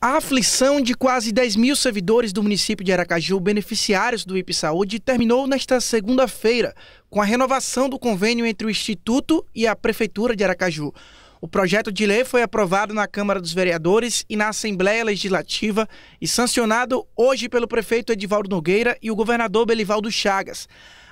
A aflição de quase 10 mil servidores do município de Aracaju, beneficiários do IP Saúde, terminou nesta segunda-feira, com a renovação do convênio entre o Instituto e a Prefeitura de Aracaju. O projeto de lei foi aprovado na Câmara dos Vereadores e na Assembleia Legislativa e sancionado hoje pelo prefeito Edivaldo Nogueira e o governador Belivaldo Chagas.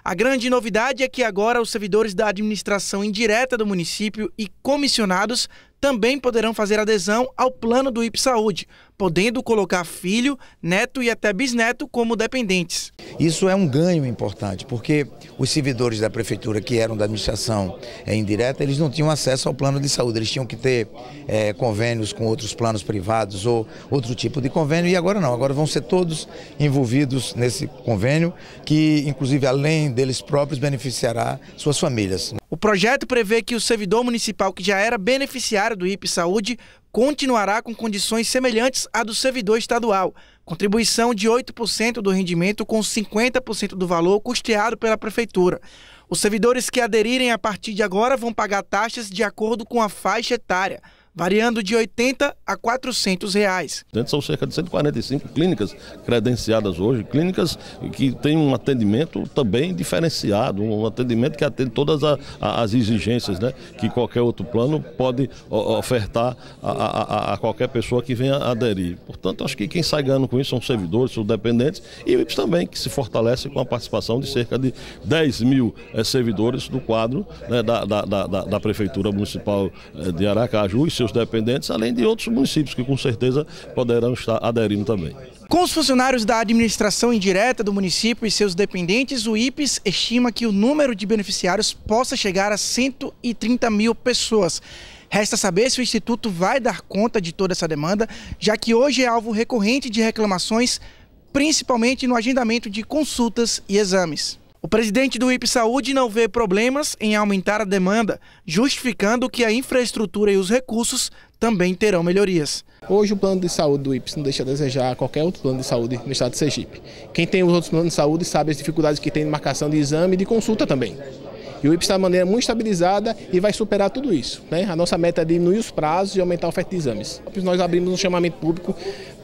A grande novidade é que agora os servidores da administração indireta do município e comissionados também poderão fazer adesão ao plano do IPSaúde, podendo colocar filho, neto e até bisneto como dependentes. Isso é um ganho importante, porque os servidores da prefeitura que eram da administração é, indireta, eles não tinham acesso ao plano de saúde, eles tinham que ter é, convênios com outros planos privados ou outro tipo de convênio, e agora não, agora vão ser todos envolvidos nesse convênio, que inclusive além deles próprios beneficiará suas famílias. O projeto prevê que o servidor municipal que já era beneficiário do IP Saúde continuará com condições semelhantes à do servidor estadual. Contribuição de 8% do rendimento com 50% do valor custeado pela prefeitura. Os servidores que aderirem a partir de agora vão pagar taxas de acordo com a faixa etária variando de 80 a 400 reais. São cerca de 145 clínicas credenciadas hoje, clínicas que têm um atendimento também diferenciado, um atendimento que atende todas a, a, as exigências né, que qualquer outro plano pode ofertar a, a, qualquer pessoa que venha aderir. Portanto, acho que quem sai ganhando com isso são servidores, são dependentes e o IPS também, que se fortalece com a participação de cerca de 10 mil eh, servidores do quadro né, da, da, da, da, Prefeitura Municipal eh, de Aracaju e seus seus dependentes, além de outros municípios que com certeza poderão estar aderindo também. Com os funcionários da administração indireta do município e seus dependentes, o IPES estima que o número de beneficiários possa chegar a 130 mil pessoas. Resta saber se o Instituto vai dar conta de toda essa demanda, já que hoje é alvo recorrente de reclamações, principalmente no agendamento de consultas e exames. O presidente do IP Saúde não vê problemas em aumentar a demanda, justificando que a infraestrutura e os recursos também terão melhorias. Hoje o plano de saúde do IPS não deixa a desejar qualquer outro plano de saúde no estado de Sergipe. Quem tem os outros planos de saúde sabe as dificuldades que tem de marcação de exame e de consulta também. E o IPS está de maneira muito estabilizada e vai superar tudo isso. Né? A nossa meta é diminuir os prazos e aumentar a oferta de exames. Nós abrimos um chamamento público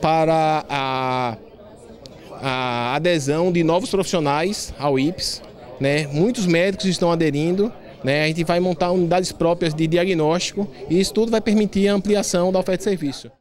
para a a adesão de novos profissionais ao IPS. Né? Muitos médicos estão aderindo. Né? A gente vai montar unidades próprias de diagnóstico e isso tudo vai permitir a ampliação da oferta de serviço.